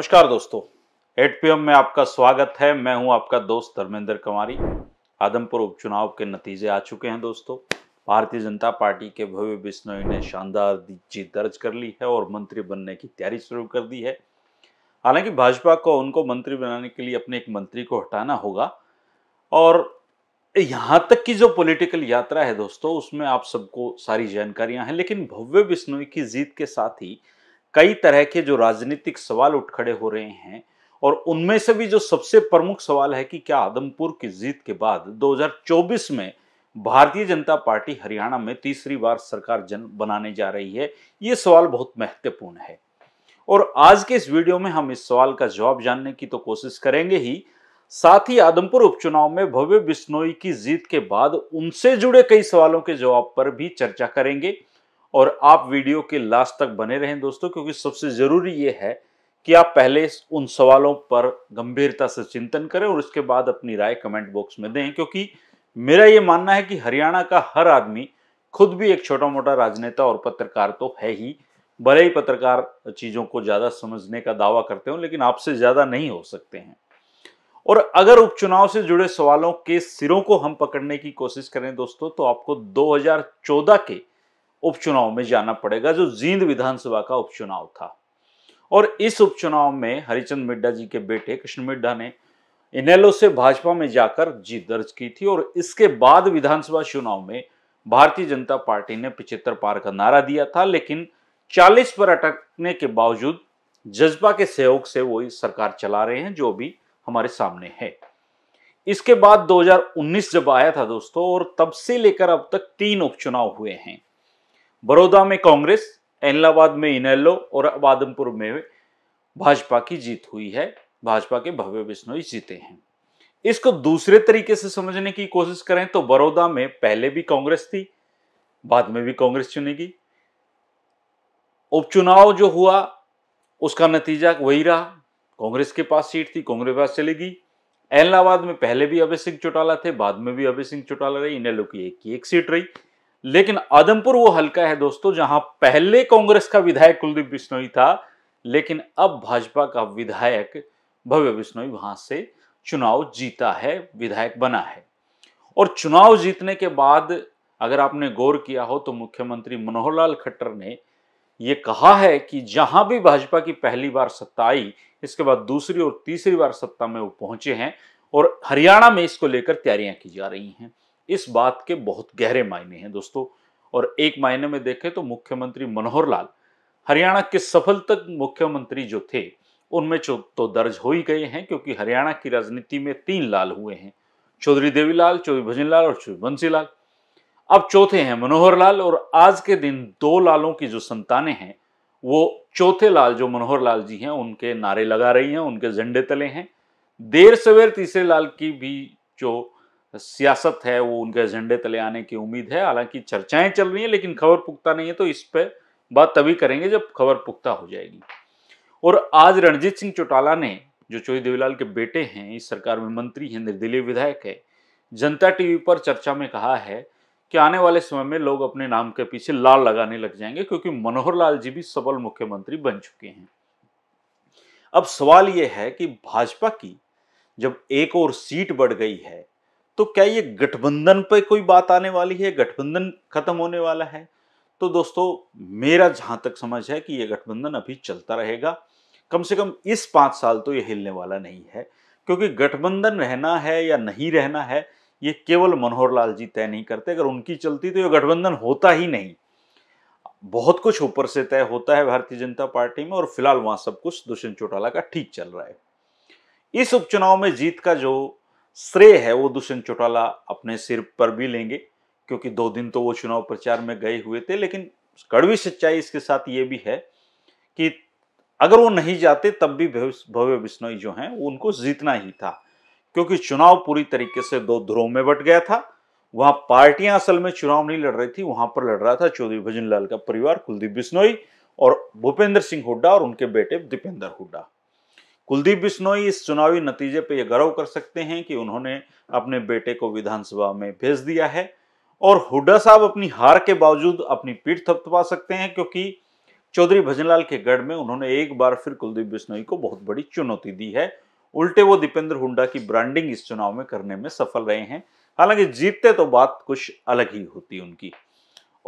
नमस्कार दोस्तों eight P में आपका स्वागत है मैं हूं आपका दोस्त धर्मेंद्र कुमारी आदमपुर उपचुनाव के नतीजे आ चुके हैं दोस्तों भारतीय जनता पार्टी के भव्य बिश्नोई ने शानदार जीत दर्ज कर ली है और मंत्री बनने की तैयारी शुरू कर दी है हालांकि भाजपा को उनको मंत्री बनाने के लिए अपने एक मंत्री को हटाना होगा और यहाँ तक की जो पॉलिटिकल यात्रा है दोस्तों उसमें आप सबको सारी जानकारियां हैं लेकिन भव्य बिश्नोई की जीत के साथ ही कई तरह के जो राजनीतिक सवाल उठ खड़े हो रहे हैं और उनमें से भी जो सबसे प्रमुख सवाल है कि क्या आदमपुर की जीत के बाद 2024 में भारतीय जनता पार्टी हरियाणा में तीसरी बार सरकार जन बनाने जा रही है ये सवाल बहुत महत्वपूर्ण है और आज के इस वीडियो में हम इस सवाल का जवाब जानने की तो कोशिश करेंगे ही साथ ही आदमपुर उपचुनाव में भव्य बिश्नोई की जीत के बाद उनसे जुड़े कई सवालों के जवाब पर भी चर्चा करेंगे और आप वीडियो के लास्ट तक बने रहें दोस्तों क्योंकि सबसे ज़रूरी ये है कि आप पहले उन सवालों पर गंभीरता से चिंतन करें और उसके बाद अपनी राय कमेंट बॉक्स में दें क्योंकि मेरा ये मानना है कि हरियाणा का हर आदमी खुद भी एक छोटा मोटा राजनेता और पत्रकार तो है ही भले ही पत्रकार चीज़ों को ज़्यादा समझने का दावा करते हो लेकिन आपसे ज़्यादा नहीं हो सकते हैं और अगर उपचुनाव से जुड़े सवालों के सिरों को हम पकड़ने की कोशिश करें दोस्तों तो आपको 2014 के उपचुनाव में जाना पड़ेगा जो जींद विधानसभा का उपचुनाव था और इस उपचुनाव में हरिचंद मिड्डा जी के बेटे कृष्ण मिड्डा ने इनेलो से भाजपा में जाकर जीत दर्ज की थी और इसके बाद विधानसभा चुनाव में भारतीय जनता पार्टी ने पिछहत्तर पार का नारा दिया था लेकिन 40 पर अटकने के बावजूद जजपा के सहयोग से वो सरकार चला रहे हैं जो अभी हमारे सामने है इसके बाद 2019 जब आया था दोस्तों और तब से लेकर अब तक तीन उपचुनाव हुए हैं बड़ौदा में कांग्रेस एलाहाबाद में इनेलो और आदमपुर में भाजपा की जीत हुई है भाजपा के भव्य बिश्नोई जीते हैं इसको दूसरे तरीके से समझने की कोशिश करें तो बड़ौदा में पहले भी कांग्रेस थी बाद में भी कांग्रेस चुनेगी उपचुनाव जो हुआ उसका नतीजा वही रहा कांग्रेस के पास सीट थी कांग्रेस पास चलेगी एहलाबाद में पहले भी अभय सिंह चौटाला थे बाद में भी अभय सिंह चौटाला रही इनेलो की एक की एक सीट रही लेकिन आदमपुर वो हल्का है दोस्तों जहां पहले कांग्रेस का विधायक कुलदीप बिश्नोई था लेकिन अब भाजपा का विधायक भव्य बिश्नोई वहां से चुनाव जीता है विधायक बना है और चुनाव जीतने के बाद अगर आपने गौर किया हो तो मुख्यमंत्री मनोहर लाल खट्टर ने यह कहा है कि जहां भी भाजपा की पहली बार सत्ता आई इसके बाद दूसरी और तीसरी बार सत्ता में वो पहुंचे हैं और हरियाणा में इसको लेकर तैयारियां की जा रही हैं इस बात के बहुत गहरे मायने हैं दोस्तों और एक मायने में देखें तो मुख्यमंत्री मनोहर लाल हरियाणा के सफल तक मुख्यमंत्री जो थे उनमें तो दर्ज हो ही गए हैं क्योंकि हरियाणा की राजनीति में तीन लाल हुए हैं चौधरी देवीलाल चौधरी भजनलाल और चौधरी बंसीलाल अब चौथे हैं मनोहर लाल और आज के दिन दो लालों की जो संतानें हैं वो चौथे लाल जो मनोहर लाल जी हैं उनके नारे लगा रही हैं उनके झंडे तले हैं देर सवेर तीसरे लाल की भी जो सियासत है वो उनके एजेंडे तले आने की उम्मीद है हालांकि चर्चाएं चल रही हैं लेकिन खबर पुख्ता नहीं है तो इस पर बात तभी करेंगे जब खबर पुख्ता हो जाएगी और आज रणजीत सिंह चौटाला ने जो चोरी देवीलाल के बेटे हैं इस सरकार में मंत्री हैं निर्दलीय विधायक है जनता टीवी पर चर्चा में कहा है कि आने वाले समय में लोग अपने नाम के पीछे लाल लगाने लग जाएंगे क्योंकि मनोहर लाल जी भी सबल मुख्यमंत्री बन चुके हैं अब सवाल यह है कि भाजपा की जब एक और सीट बढ़ गई है तो क्या ये गठबंधन पर कोई बात आने वाली है गठबंधन खत्म होने वाला है तो दोस्तों मेरा जहां तक समझ है कि ये गठबंधन अभी चलता रहेगा कम से कम इस पांच साल तो ये हिलने वाला नहीं है क्योंकि गठबंधन रहना है या नहीं रहना है ये केवल मनोहर लाल जी तय नहीं करते अगर उनकी चलती तो ये गठबंधन होता ही नहीं बहुत कुछ ऊपर से तय होता है भारतीय जनता पार्टी में और फिलहाल वहां सब कुछ दुष्यंत चौटाला का ठीक चल रहा है इस उपचुनाव में जीत का जो श्रेय है वो दुष्यंत चौटाला अपने सिर पर भी लेंगे क्योंकि दो दिन तो वो चुनाव प्रचार में गए हुए थे लेकिन कड़वी सच्चाई इसके साथ ये भी है कि अगर वो नहीं जाते तब भी भव्य बिश्नोई जो हैं उनको जीतना ही था क्योंकि चुनाव पूरी तरीके से दो ध्रुव में बट गया था वहां पार्टियां असल में चुनाव नहीं लड़ रही थी वहां पर लड़ रहा था चौधरी भजन लाल का परिवार कुलदीप बिश्नोई और भूपेंद्र सिंह हुड्डा और उनके बेटे दीपेंद्र हुड्डा कुलदीप बिश्नोई इस चुनावी नतीजे पर यह गर्व कर सकते हैं कि उन्होंने अपने बेटे को विधानसभा में भेज दिया है और हुडा साहब अपनी हार के बावजूद अपनी पीठ थपथपा सकते हैं क्योंकि चौधरी भजनलाल के गढ़ में उन्होंने एक बार फिर कुलदीप बिश्नोई को बहुत बड़ी चुनौती दी है उल्टे वो दीपेंद्र हुड्डा की ब्रांडिंग इस चुनाव में करने में सफल रहे हैं हालांकि जीतते तो बात कुछ अलग ही होती उनकी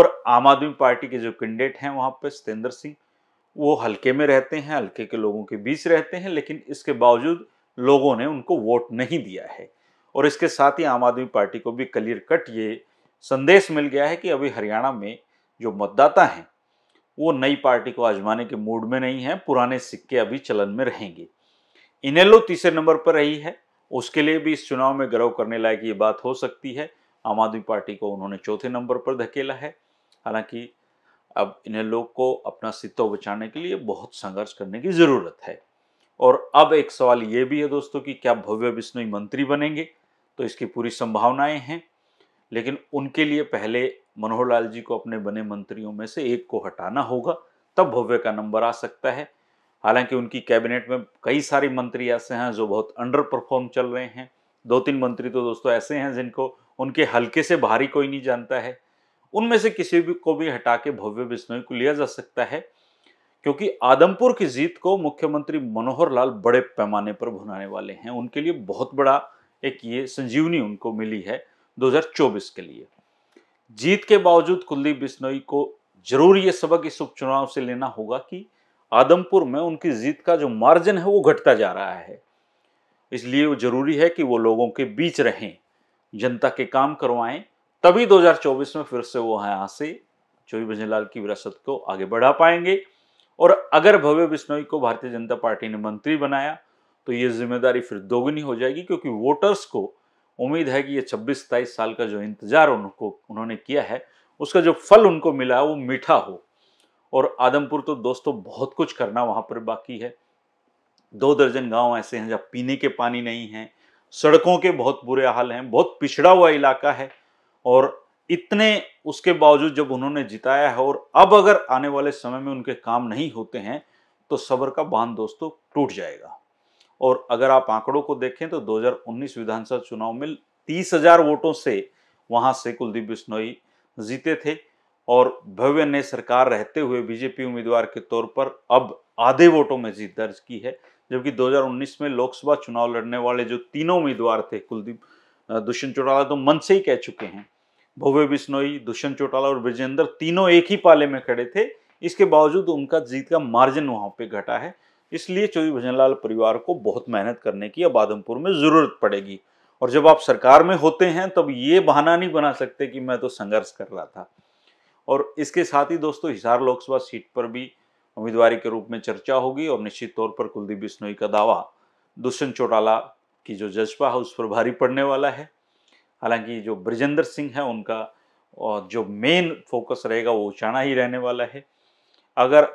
और आम आदमी पार्टी के जो कैंडिडेट हैं वहां पर सतेंद्र सिंह वो हल्के में रहते हैं हल्के के लोगों के बीच रहते हैं लेकिन इसके बावजूद लोगों ने उनको वोट नहीं दिया है और इसके साथ ही आम आदमी पार्टी को भी क्लियर कट ये संदेश मिल गया है कि अभी हरियाणा में जो मतदाता हैं वो नई पार्टी को आजमाने के मूड में नहीं है पुराने सिक्के अभी चलन में रहेंगे इनेलो तीसरे नंबर पर रही है उसके लिए भी इस चुनाव में गर्व करने लायक ये बात हो सकती है आम आदमी पार्टी को उन्होंने चौथे नंबर पर धकेला है हालांकि अब इन्हें लोग को अपना सितों बचाने के लिए बहुत संघर्ष करने की ज़रूरत है और अब एक सवाल ये भी है दोस्तों कि क्या भव्य बिश्नोई मंत्री बनेंगे तो इसकी पूरी संभावनाएं हैं लेकिन उनके लिए पहले मनोहर लाल जी को अपने बने मंत्रियों में से एक को हटाना होगा तब भव्य का नंबर आ सकता है हालांकि उनकी कैबिनेट में कई सारे मंत्री ऐसे हैं जो बहुत अंडर परफॉर्म चल रहे हैं दो तीन मंत्री तो दोस्तों ऐसे हैं जिनको उनके हल्के से भारी कोई नहीं जानता है उनमें से किसी भी को भी हटा के भव्य बिश्नोई को लिया जा सकता है क्योंकि आदमपुर की जीत को मुख्यमंत्री मनोहर लाल बड़े पैमाने पर भुनाने वाले हैं उनके लिए बहुत बड़ा एक ये संजीवनी उनको मिली है 2024 के लिए जीत के बावजूद कुलदीप बिश्नोई को जरूर ये सबक इस उपचुनाव से लेना होगा कि आदमपुर में उनकी जीत का जो मार्जिन है वो घटता जा रहा है इसलिए वो जरूरी है कि वो लोगों के बीच रहें जनता के काम करवाएं तभी 2024 में फिर से वो यहां से चोरी भजनलाल की विरासत को आगे बढ़ा पाएंगे और अगर भव्य बिश्नोई को भारतीय जनता पार्टी ने मंत्री बनाया तो ये जिम्मेदारी फिर दोगुनी हो जाएगी क्योंकि वोटर्स को उम्मीद है कि ये छब्बीस सताईस साल का जो इंतजार उनको उन्होंने किया है उसका जो फल उनको मिला वो मीठा हो और आदमपुर तो दोस्तों बहुत कुछ करना वहाँ पर बाकी है दो दर्जन गांव ऐसे हैं जहाँ पीने के पानी नहीं है सड़कों के बहुत बुरे हाल हैं बहुत पिछड़ा हुआ इलाका है और इतने उसके बावजूद जब उन्होंने जिताया है और अब अगर आने वाले समय में उनके काम नहीं होते हैं तो सबर का बांध दोस्तों टूट जाएगा और अगर आप आंकड़ों को देखें तो 2019 विधानसभा चुनाव में तीस हजार वोटों से वहां से कुलदीप बिश्नोई जीते थे और भव्य ने सरकार रहते हुए बीजेपी उम्मीदवार के तौर पर अब आधे वोटों में जीत दर्ज की है जबकि 2019 में लोकसभा चुनाव लड़ने वाले जो तीनों उम्मीदवार थे कुलदीप दुष्यंत चौटाला तो मन से ही कह चुके हैं भव्य बिश्नोई दुष्यंत चौटाला और ब्रजेंद्र तीनों एक ही पाले में खड़े थे इसके बावजूद उनका जीत का मार्जिन वहाँ पे घटा है इसलिए चौधरी भजनलाल परिवार को बहुत मेहनत करने की अब आदमपुर में ज़रूरत पड़ेगी और जब आप सरकार में होते हैं तब ये बहाना नहीं बना सकते कि मैं तो संघर्ष कर रहा था और इसके साथ ही दोस्तों हिसार लोकसभा सीट पर भी उम्मीदवार के रूप में चर्चा होगी और निश्चित तौर पर कुलदीप बिश्नोई का दावा दुष्यंत चौटाला की जो जज्बा है उस पर भारी पड़ने वाला है हालांकि जो ब्रजेंद्र सिंह है उनका और जो मेन फोकस रहेगा वो उचाणा ही रहने वाला है अगर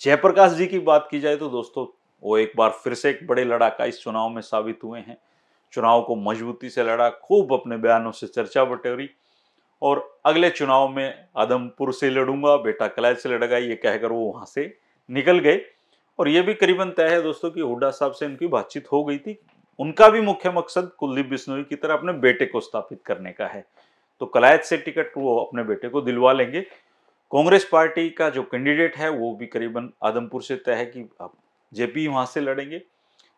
जयप्रकाश जी की बात की जाए तो दोस्तों वो एक बार फिर से एक बड़े लड़ाका इस चुनाव में साबित हुए हैं चुनाव को मजबूती से लड़ा खूब अपने बयानों से चर्चा बटोरी और अगले चुनाव में आदमपुर से लड़ूंगा बेटा कलाय से लड़ेगा ये कहकर वो वहाँ से निकल गए और ये भी करीबन तय है दोस्तों कि हुड्डा साहब से इनकी बातचीत हो गई थी उनका भी मुख्य मकसद कुलदीप बिश्नोई की तरह अपने बेटे को स्थापित करने का है तो कलायत से टिकट वो अपने बेटे को दिलवा लेंगे कांग्रेस पार्टी का जो कैंडिडेट है वो भी करीबन आदमपुर से तय है कि अब जेपी वहां से लड़ेंगे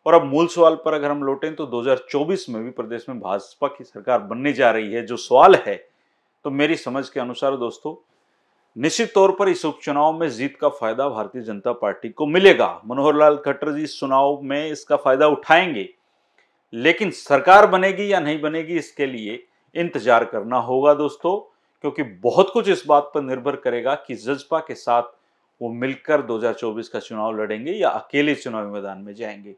और अब मूल सवाल पर अगर हम लौटें तो 2024 में भी प्रदेश में भाजपा की सरकार बनने जा रही है जो सवाल है तो मेरी समझ के अनुसार दोस्तों निश्चित तौर पर इस उपचुनाव में जीत का फायदा भारतीय जनता पार्टी को मिलेगा मनोहर लाल खट्टर जी इस चुनाव में इसका फायदा उठाएंगे लेकिन सरकार बनेगी या नहीं बनेगी इसके लिए इंतजार करना होगा दोस्तों क्योंकि बहुत कुछ इस बात पर निर्भर करेगा कि जजपा के साथ वो मिलकर 2024 का चुनाव लड़ेंगे या अकेले चुनावी मैदान में जाएंगे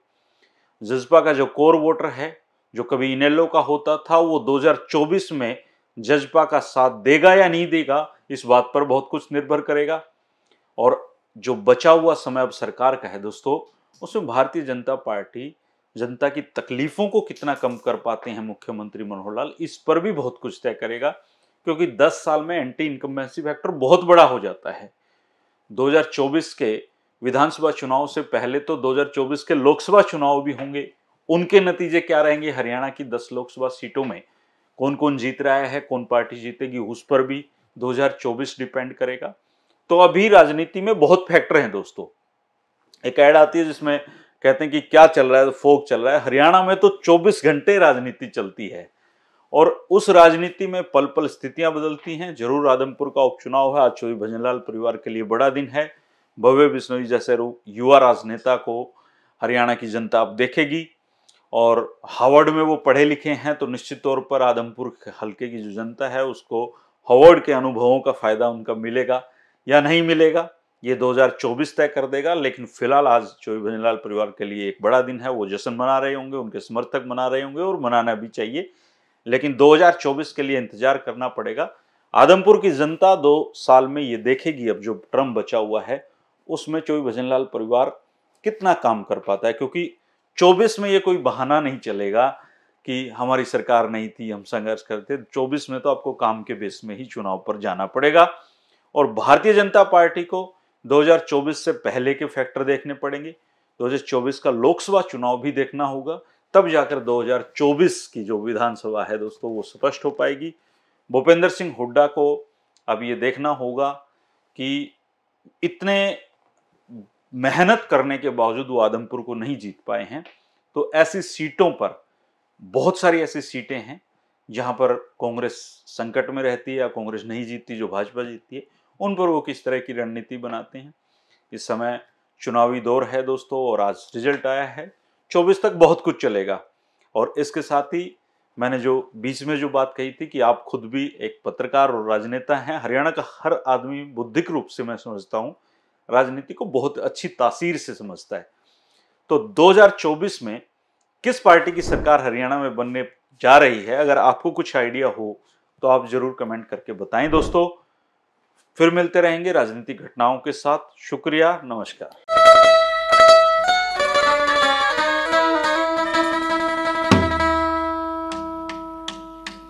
जजपा का जो कोर वोटर है जो कभी इनेलो का होता था वो 2024 में जजपा का साथ देगा या नहीं देगा इस बात पर बहुत कुछ निर्भर करेगा और जो बचा हुआ समय अब सरकार का है दोस्तों उसमें भारतीय जनता पार्टी जनता की तकलीफों को कितना कम कर पाते हैं मुख्यमंत्री मनोहर लाल इस पर भी बहुत कुछ तय करेगा क्योंकि 10 साल में एंटी इनकम्बेंसी फैक्टर बहुत बड़ा हो जाता है 2024 के विधानसभा चुनाव से पहले तो 2024 के लोकसभा चुनाव भी होंगे उनके नतीजे क्या रहेंगे हरियाणा की 10 लोकसभा सीटों में कौन कौन जीत रहा है कौन पार्टी जीतेगी उस पर भी 2024 डिपेंड करेगा तो अभी राजनीति में बहुत फैक्टर हैं दोस्तों एक ऐड आती है जिसमें कहते हैं कि क्या चल रहा है तो फोक चल रहा है हरियाणा में तो 24 घंटे राजनीति चलती है और उस राजनीति में पल पल स्थितियां बदलती हैं जरूर आदमपुर का उपचुनाव है आज चौधरी भजनलाल परिवार के लिए बड़ा दिन है भव्य बिश्नोई जैसे युवा राजनेता को हरियाणा की जनता अब देखेगी और हावर्ड में वो पढ़े लिखे हैं तो निश्चित तौर पर आदमपुर हल्के की जो जनता है उसको हावर्ड के अनुभवों का फ़ायदा उनका मिलेगा या नहीं मिलेगा ये 2024 तय कर देगा लेकिन फिलहाल आज चौबी भजनलाल परिवार के लिए एक बड़ा दिन है वो जश्न मना रहे होंगे उनके समर्थक मना रहे होंगे और मनाना भी चाहिए लेकिन 2024 के लिए इंतजार करना पड़ेगा आदमपुर की जनता दो साल में ये देखेगी अब जो ट्रम बचा हुआ है उसमें चौबी भजनलाल परिवार कितना काम कर पाता है क्योंकि चौबीस में ये कोई बहाना नहीं चलेगा कि हमारी सरकार नहीं थी हम संघर्ष करते 24 में तो आपको काम के बेस में ही चुनाव पर जाना पड़ेगा और भारतीय जनता पार्टी को 2024 से पहले के फैक्टर देखने पड़ेंगे 2024 का लोकसभा चुनाव भी देखना होगा तब जाकर 2024 की जो विधानसभा है दोस्तों वो स्पष्ट हो पाएगी भूपेंद्र सिंह हुड्डा को अब ये देखना होगा कि इतने मेहनत करने के बावजूद वो आदमपुर को नहीं जीत पाए हैं तो ऐसी सीटों पर बहुत सारी ऐसी सीटें हैं जहां पर कांग्रेस संकट में रहती है या कांग्रेस नहीं जीतती जो भाजपा जीतती है उन पर वो किस तरह की रणनीति बनाते हैं इस समय चुनावी दौर है दोस्तों और आज रिजल्ट आया है चौबीस तक बहुत कुछ चलेगा और इसके साथ ही मैंने जो बीच में जो बात कही थी कि आप खुद भी एक पत्रकार और राजनेता हैं हरियाणा का हर आदमी बुद्धिक रूप से मैं समझता हूँ राजनीति को बहुत अच्छी तासीर से समझता है तो 2024 में किस पार्टी की सरकार हरियाणा में बनने जा रही है अगर आपको कुछ आइडिया हो तो आप ज़रूर कमेंट करके बताएं दोस्तों फिर मिलते रहेंगे राजनीतिक घटनाओं के साथ शुक्रिया नमस्कार